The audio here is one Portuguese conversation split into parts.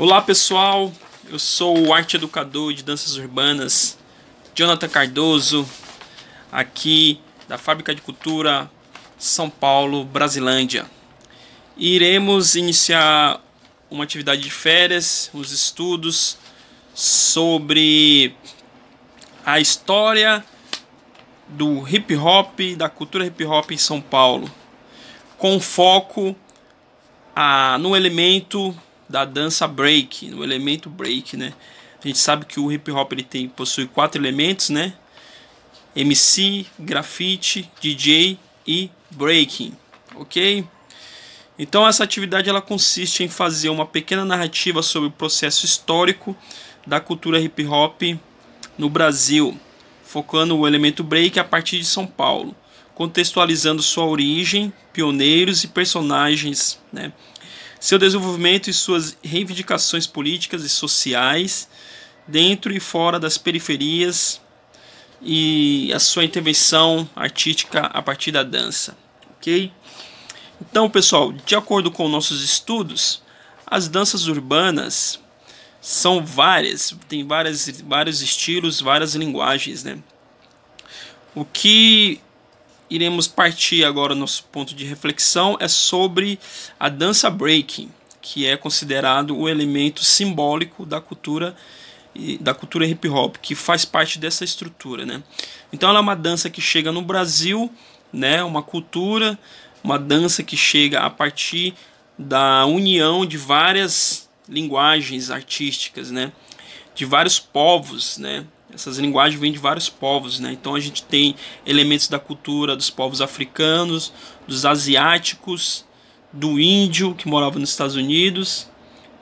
Olá pessoal, eu sou o arte educador de danças urbanas Jonathan Cardoso, aqui da Fábrica de Cultura São Paulo, Brasilândia. iremos iniciar uma atividade de férias, os estudos sobre a história do hip hop, da cultura hip hop em São Paulo, com foco a, ah, no elemento da dança break, no elemento break, né? A gente sabe que o hip hop ele tem possui quatro elementos, né? MC, grafite, DJ e breaking, ok? Então essa atividade ela consiste em fazer uma pequena narrativa sobre o processo histórico da cultura hip hop no Brasil, focando o elemento break a partir de São Paulo, contextualizando sua origem, pioneiros e personagens, né? seu desenvolvimento e suas reivindicações políticas e sociais dentro e fora das periferias e a sua intervenção artística a partir da dança, ok? Então, pessoal, de acordo com nossos estudos, as danças urbanas são várias, tem várias, vários estilos, várias linguagens, né? O que iremos partir agora nosso ponto de reflexão é sobre a dança breaking, que é considerado o elemento simbólico da cultura da cultura hip hop, que faz parte dessa estrutura, né? Então ela é uma dança que chega no Brasil, né? Uma cultura, uma dança que chega a partir da união de várias linguagens artísticas, né? De vários povos, né? Essas linguagens vêm de vários povos, né? Então a gente tem elementos da cultura dos povos africanos, dos asiáticos, do índio que morava nos Estados Unidos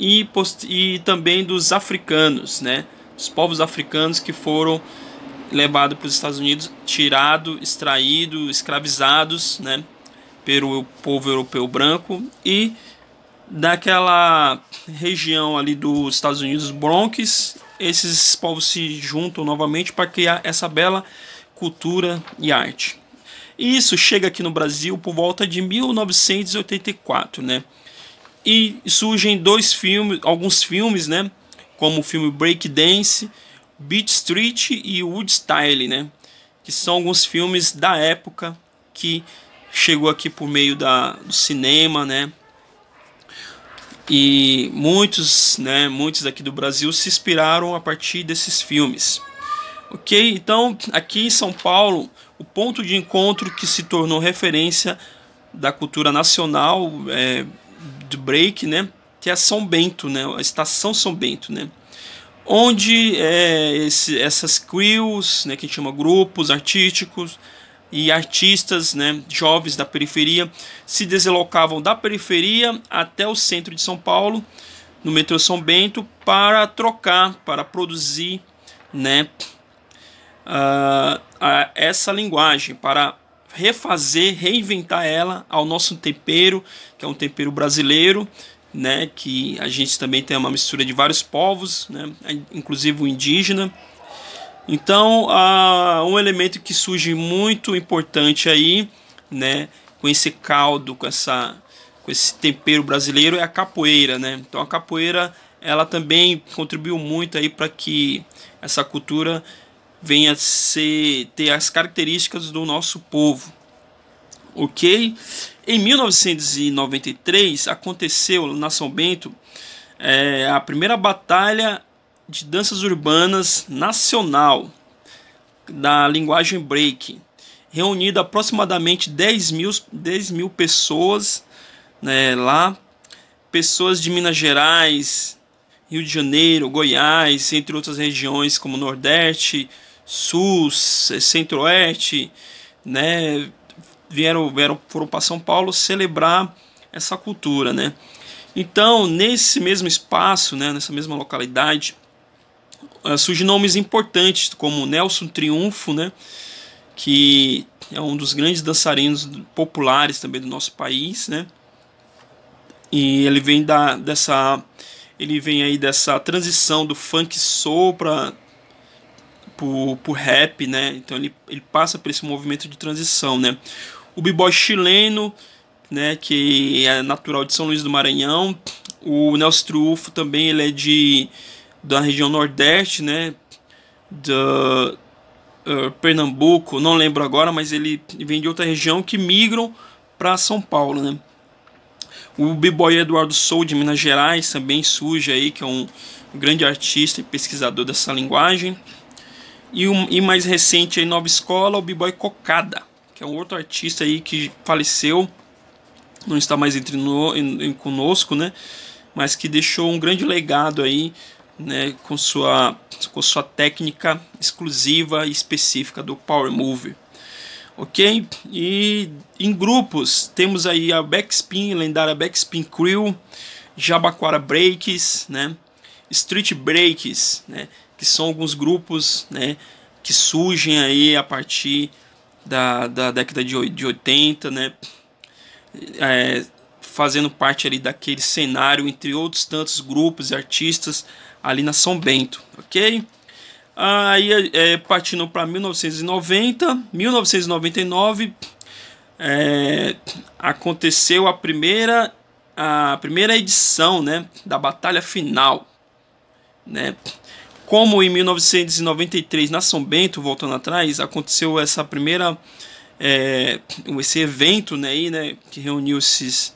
e, e também dos africanos, né? Os povos africanos que foram levados para os Estados Unidos, tirado, extraído, escravizados, né? Pelo povo europeu branco e daquela região ali dos Estados Unidos, Bronx, esses povos se juntam novamente para criar essa bela cultura e arte. E isso chega aqui no Brasil por volta de 1984, né? E surgem dois filmes, alguns filmes, né? Como o filme Breakdance, Beat Street e Woodstyle, né? Que são alguns filmes da época que chegou aqui por meio da, do cinema, né? E muitos, né, muitos aqui do Brasil se inspiraram a partir desses filmes. Ok? Então, aqui em São Paulo, o ponto de encontro que se tornou referência da cultura nacional é, do break, né? Que é São Bento, né? A estação São Bento, né? Onde é, esse, essas crews, né, que a gente chama grupos artísticos, e artistas né, jovens da periferia se deslocavam da periferia até o centro de São Paulo, no metrô São Bento, para trocar, para produzir né, uh, a, essa linguagem, para refazer, reinventar ela ao nosso tempero, que é um tempero brasileiro, né, que a gente também tem uma mistura de vários povos, né, inclusive o indígena. Então, um elemento que surge muito importante aí, né, com esse caldo, com essa com esse tempero brasileiro é a capoeira, né? Então a capoeira ela também contribuiu muito aí para que essa cultura venha ser ter as características do nosso povo. OK? Em 1993 aconteceu na São Bento é, a primeira batalha de danças urbanas nacional da linguagem break, reunido aproximadamente 10 mil, 10 mil pessoas né, lá, pessoas de Minas Gerais, Rio de Janeiro, Goiás, entre outras regiões como Nordeste, Sul, Centro-Oeste, né, vieram, vieram foram para São Paulo celebrar essa cultura, né? Então, nesse mesmo espaço, né, nessa mesma localidade, eh, surgem nomes importantes, como Nelson Triunfo, né, que é um dos grandes dançarinos populares também do nosso país, né? E ele vem da dessa ele vem aí dessa transição do funk soul para o rap, né? Então ele, ele passa por esse movimento de transição, né? O b-boy chileno, né, que é natural de São Luís do Maranhão. O Nelson Trufo também, ele é de da região nordeste, né? Da, uh, Pernambuco, não lembro agora, mas ele vem de outra região que migram para São Paulo, né? O b-boy Eduardo Sou de Minas Gerais também surge aí, que é um grande artista e pesquisador dessa linguagem. E, um, e mais recente aí, Nova Escola, o b-boy Cocada, que é um outro artista aí que faleceu, não está mais entre no, em, em, conosco, né? Mas que deixou um grande legado aí né, com, sua, com sua técnica exclusiva e específica do Power Move. Ok? E em grupos temos aí a Backspin, lendária Backspin Crew, Jabaquara Breaks, né? Street Breaks, né? Que são alguns grupos, né? Que surgem aí a partir da, da década de, 80, né? É, fazendo parte ali daquele cenário, entre outros tantos grupos e artistas ali na São Bento, ok? Aí é, partindo para 1990, 1999 é, aconteceu a primeira a primeira edição, né, da batalha final, né? Como em 1993 na São Bento, voltando atrás, aconteceu essa primeira é, esse evento né, aí, né, que reuniu esses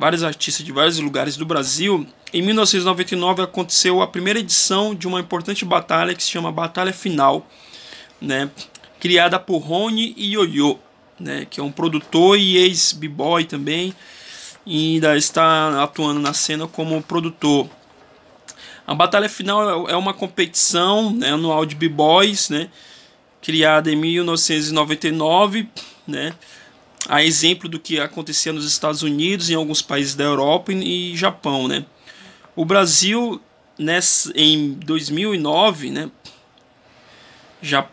vários artistas de vários lugares do Brasil, em 1999 aconteceu a primeira edição de uma importante batalha que se chama Batalha Final, né, criada por Rony e Yoyo, né, que é um produtor e ex-b-boy também, e ainda está atuando na cena como produtor. A Batalha Final é uma competição né, anual de b-boys, né, criada em 1999, né, a exemplo do que acontecia nos Estados Unidos, em alguns países da Europa e Japão. Né? O Brasil, nessa, em 2009, né, já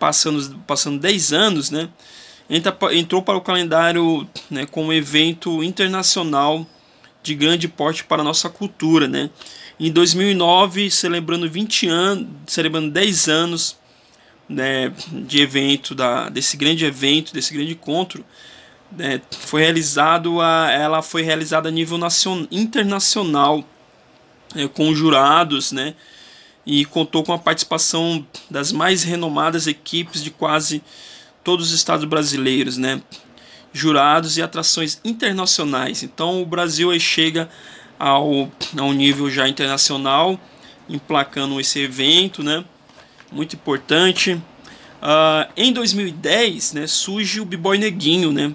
passando, passando 10 anos, né, entra, entrou para o calendário né, um evento internacional de grande porte para a nossa cultura. Né? Em 2009, celebrando 20 anos, celebrando 10 anos né, de evento, da, desse grande evento, desse grande encontro, é, foi realizado a, ela foi realizada a nível nacional internacional é, com jurados, né? E contou com a participação das mais renomadas equipes de quase todos os estados brasileiros, né? Jurados e atrações internacionais. Então o Brasil aí chega ao, ao nível já internacional, emplacando esse evento, né? Muito importante. Uh, em 2010, né, surge o B-Boy Neguinho, né?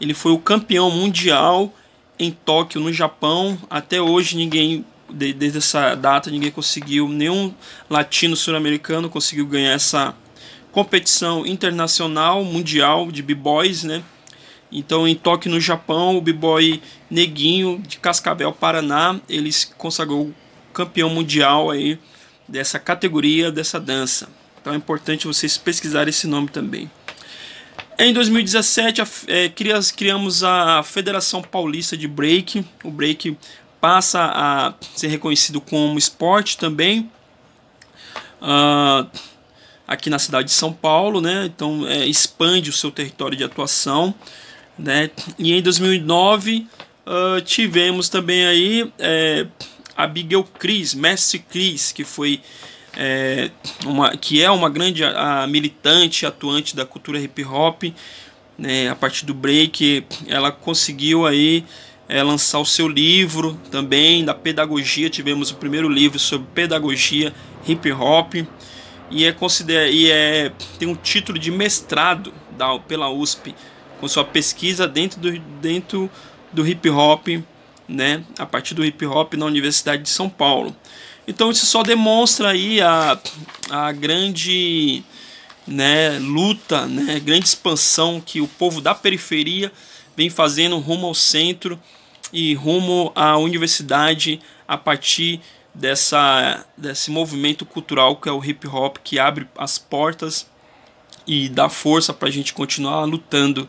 Ele foi o campeão mundial em Tóquio, no Japão. Até hoje ninguém desde essa data ninguém conseguiu, nenhum latino sul-americano conseguiu ganhar essa competição internacional, mundial de b-boys, né? Então, em Tóquio, no Japão, o b-boy Neguinho de Cascavel, Paraná, ele se consagrou campeão mundial aí dessa categoria, dessa dança. Então é importante vocês pesquisarem esse nome também. Em 2017, eh, criamos a Federação Paulista de Break. O break passa a ser reconhecido como esporte também. Ah, aqui na cidade de São Paulo, né? Então é, expande o seu território de atuação, né? E em 2009 ah, tivemos também aí eh, a Bigel Cris, Mestre Cris, que foi é, uma, que é uma grande a, militante, atuante da cultura hip hop, né, a partir do break, ela conseguiu aí é, lançar o seu livro também da pedagogia. Tivemos o primeiro livro sobre pedagogia hip hop e é considera e é tem um título de mestrado da, pela USP com sua pesquisa dentro do dentro do hip hop, né, a partir do hip hop na Universidade de São Paulo. Então isso só demonstra aí a, a grande né, luta, né, grande expansão que o povo da periferia vem fazendo rumo ao centro e rumo à universidade a partir dessa, desse movimento cultural que é o hip hop, que abre as portas e dá força para a gente continuar lutando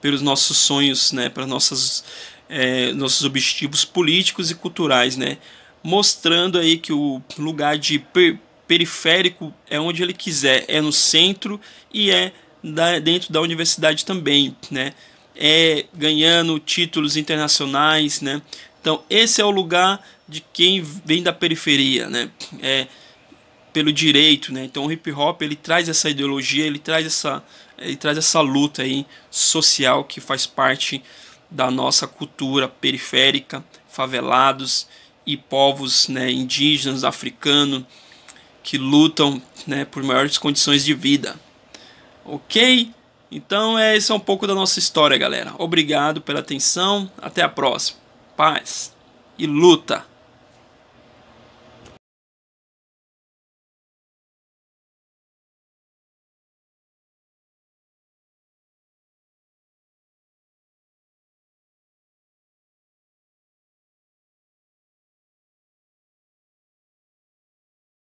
pelos nossos sonhos, né, para nossas é, nossos objetivos políticos e culturais, né? mostrando aí que o lugar de per periférico é onde ele quiser, é no centro e é da, dentro da universidade também, né? É ganhando títulos internacionais, né? Então esse é o lugar de quem vem da periferia, né? É pelo direito, né? Então o hip hop ele traz essa ideologia, ele traz essa, ele traz essa luta aí social que faz parte da nossa cultura periférica, favelados e povos né, indígenas, africanos, que lutam né, por maiores condições de vida. Ok? Então, é, esse é um pouco da nossa história, galera. Obrigado pela atenção. Até a próxima. Paz e luta!